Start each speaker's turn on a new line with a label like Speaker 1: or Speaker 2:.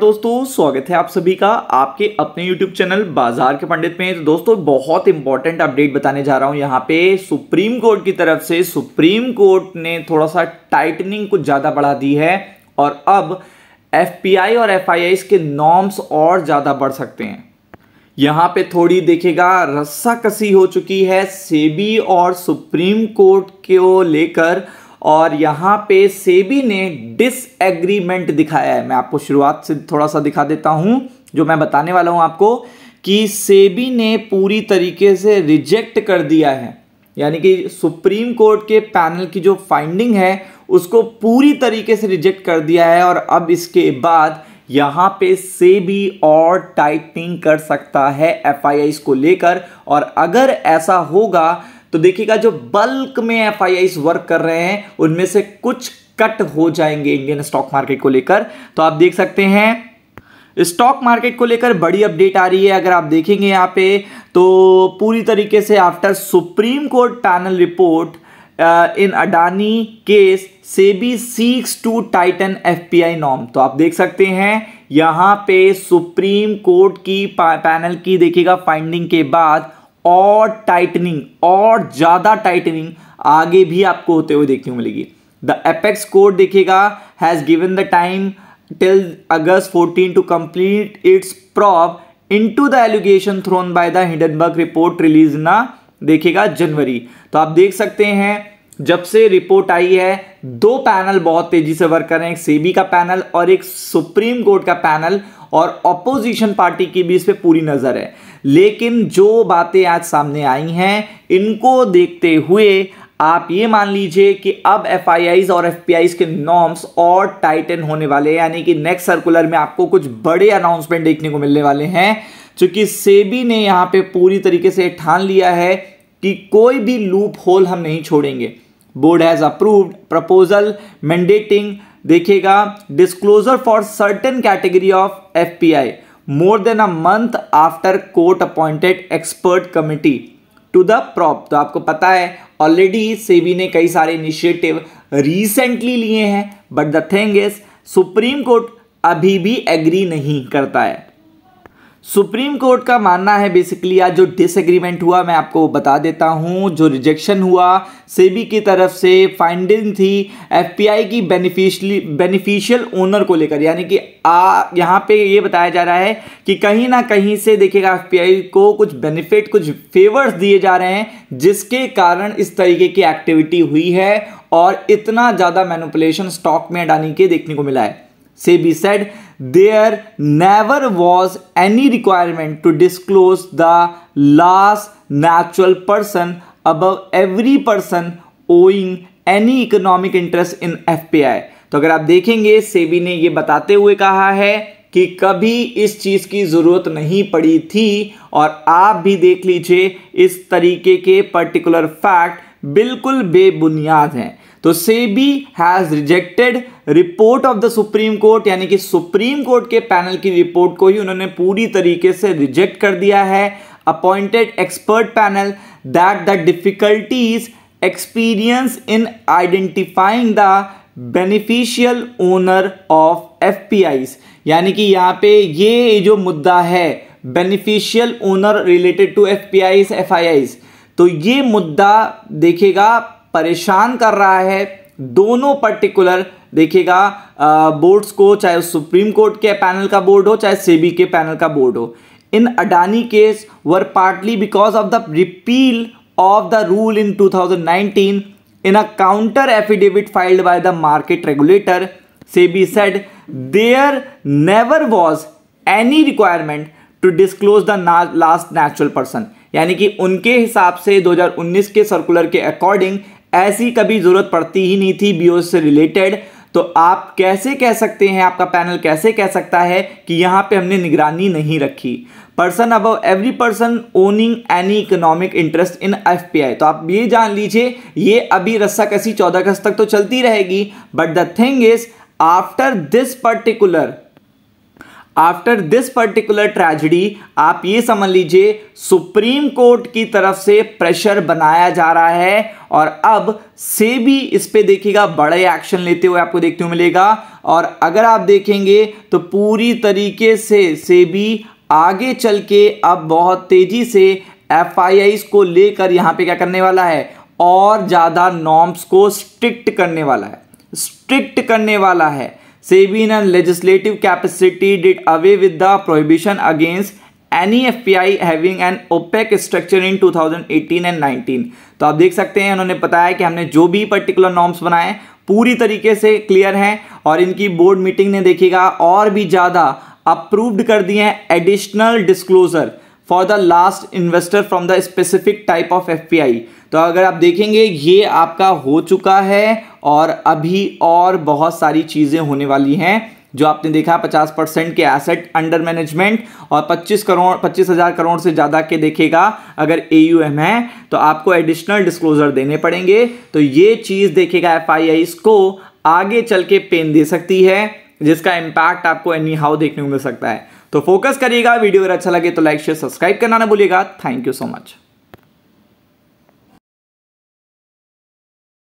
Speaker 1: दोस्तों स्वागत है आप सभी का आपके अपने YouTube चैनल बाजार के पंडित में तो दोस्तों बहुत इंपॉर्टेंट अपडेट बताने जा रहा हूं यहां पे सुप्रीम कोर्ट की तरफ से सुप्रीम कोर्ट ने थोड़ा सा टाइटनिंग कुछ ज़्यादा बढ़ा दी है और अब एफ और एफ के नॉर्म्स और ज़्यादा बढ़ सकते हैं यहां पे थोड़ी देखेगा रस्सा कसी हो चुकी है सेबी और सुप्रीम कोर्ट को लेकर और यहाँ पे सेबी ने डिसएग्रीमेंट दिखाया है मैं आपको शुरुआत से थोड़ा सा दिखा देता हूं जो मैं बताने वाला हूँ आपको कि सेबी ने पूरी तरीके से रिजेक्ट कर दिया है यानी कि सुप्रीम कोर्ट के पैनल की जो फाइंडिंग है उसको पूरी तरीके से रिजेक्ट कर दिया है और अब इसके बाद यहाँ पे सेबी और टाइटनिंग कर सकता है एफ को लेकर और अगर ऐसा होगा तो देखिएगा जो बल्क में एफ वर्क कर रहे हैं उनमें से कुछ कट हो जाएंगे इंडियन स्टॉक मार्केट को लेकर तो आप देख सकते हैं स्टॉक मार्केट को लेकर बड़ी अपडेट आ रही है अगर आप देखेंगे यहाँ पे तो पूरी तरीके से after Supreme Court panel report in Adani case SEBI seeks to tighten FPI norm तो आप देख सकते हैं यहाँ पे सुप्रीम कोर्ट की पैनल की देखिएगा फाइंडिंग के बाद और टाइटनिंग और ज़्यादा टाइटनिंग आगे भी आपको होते हुए देखने को मिलेगी द एपेक्स कोर्ट देखिएगा has given the time till August 14 to complete its probe into the allegation thrown by the Hindenburg report release ना देखेगा जनवरी तो आप देख सकते हैं जब से रिपोर्ट आई है दो पैनल बहुत तेजी से वर्क कर रहे हैं एक सेबी का पैनल और एक सुप्रीम कोर्ट का पैनल और ऑपोजिशन पार्टी की भी इस पर पूरी नजर है लेकिन जो बातें आज सामने आई हैं इनको देखते हुए आप ये मान लीजिए कि अब एफ और एफ के नॉर्म्स और टाइटन होने वाले हैं यानी कि नेक्स्ट सर्कुलर में आपको कुछ बड़े अनाउंसमेंट देखने को मिलने वाले हैं चूंकि सेबी ने यहाँ पे पूरी तरीके से ठान लिया है कि कोई भी लूप होल हम नहीं छोड़ेंगे board has approved proposal mandating देखिएगा disclosure for certain category of F more than a month after court appointed expert committee to the probe तो आपको पता है ऑलरेडी सेबी ने कई सारे इनिशिएटिव रिसेंटली लिए हैं but the thing is Supreme Court अभी भी एग्री नहीं करता है सुप्रीम कोर्ट का मानना है बेसिकली आज जो डिसएग्रीमेंट हुआ मैं आपको बता देता हूं जो रिजेक्शन हुआ सेबी की तरफ से फाइंडिंग थी एफपीआई की बेनिफिशली बेनिफिशियल ओनर को लेकर यानी कि आ यहाँ पे ये बताया जा रहा है कि कहीं ना कहीं से देखिएगा एफपीआई को कुछ बेनिफिट कुछ फेवर्स दिए जा रहे हैं जिसके कारण इस तरीके की एक्टिविटी हुई है और इतना ज़्यादा मैनुपुलेशन स्टॉक में अडानी के देखने को मिला है SEBI said there never was any requirement to disclose the last natural person above every person owing any economic interest in F P I तो अगर आप देखेंगे सेबी ने यह बताते हुए कहा है कि कभी इस चीज़ की ज़रूरत नहीं पड़ी थी और आप भी देख लीजिए इस तरीके के पर्टिकुलर फैक्ट बिल्कुल बेबुनियाद हैं तो SEBI has rejected report of the Supreme Court यानी कि सुप्रीम कोर्ट के पैनल की रिपोर्ट को ही उन्होंने पूरी तरीके से रिजेक्ट कर दिया है appointed expert panel that the difficulties experience in identifying the beneficial owner of F यानी कि यहाँ पे ये जो मुद्दा है beneficial owner related to F P तो ये मुद्दा देखेगा परेशान कर रहा है दोनों पर्टिकुलर देखिएगा बोर्ड्स को चाहे सुप्रीम कोर्ट के पैनल का बोर्ड हो चाहे सेबी के पैनल का बोर्ड हो in Adani case were partly because of the repeal of the rule in 2019 in a counter affidavit filed by the market regulator SEBI said there never was any requirement to disclose the last natural person यानी कि उनके हिसाब से 2019 के circular के according ऐसी कभी ज़रूरत पड़ती ही नहीं थी बी से रिलेटेड तो आप कैसे कह सकते हैं आपका पैनल कैसे कह सकता है कि यहाँ पे हमने निगरानी नहीं रखी पर्सन अब every person owning any economic interest in F तो आप ये जान लीजिए ये अभी रस्सा कसी चौदह अगस्त तक तो चलती रहेगी but the thing is after this particular after this particular tragedy आप ये समझ लीजिए सुप्रीम कोर्ट की तरफ से प्रेशर बनाया जा रहा है और अब से भी इस पर देखिएगा बड़े एक्शन लेते हुए आपको देखने हुए मिलेगा और अगर आप देखेंगे तो पूरी तरीके से से भी आगे चल के अब बहुत तेज़ी से एफ को लेकर यहाँ पे क्या करने वाला है और ज़्यादा नॉर्म्स को स्ट्रिक्ट करने वाला है स्ट्रिक्ट करने वाला है in legislative capacity did away with the prohibition against any F P I having an opaque structure in two thousand eighteen and nineteen तो आप देख सकते हैं उन्होंने बताया कि हमने जो भी पर्टिकुलर नॉर्म्स बनाए पूरी तरीके से क्लियर हैं और इनकी बोर्ड मीटिंग ने देखेगा और भी ज़्यादा अप्रूव्ड कर दिए हैं additional disclosure for the last investor from the specific type of F P I तो अगर आप देखेंगे ये आपका हो चुका है और अभी और बहुत सारी चीज़ें होने वाली हैं जो आपने देखा 50 परसेंट के एसेट अंडर मैनेजमेंट और 25 करोड़ पच्चीस हज़ार करोड़ से ज़्यादा के देखेगा अगर ए है तो आपको एडिशनल डिस्क्लोजर देने पड़ेंगे तो ये चीज़ देखेगा एफ आई को आगे चल के पेन दे सकती है जिसका इम्पैक्ट आपको एनी हाउ देखने को मिल सकता है तो फोकस करिएगा वीडियो अगर अच्छा लगे तो लाइक शेयर सब्सक्राइब करना ना भूलिएगा थैंक यू सो मच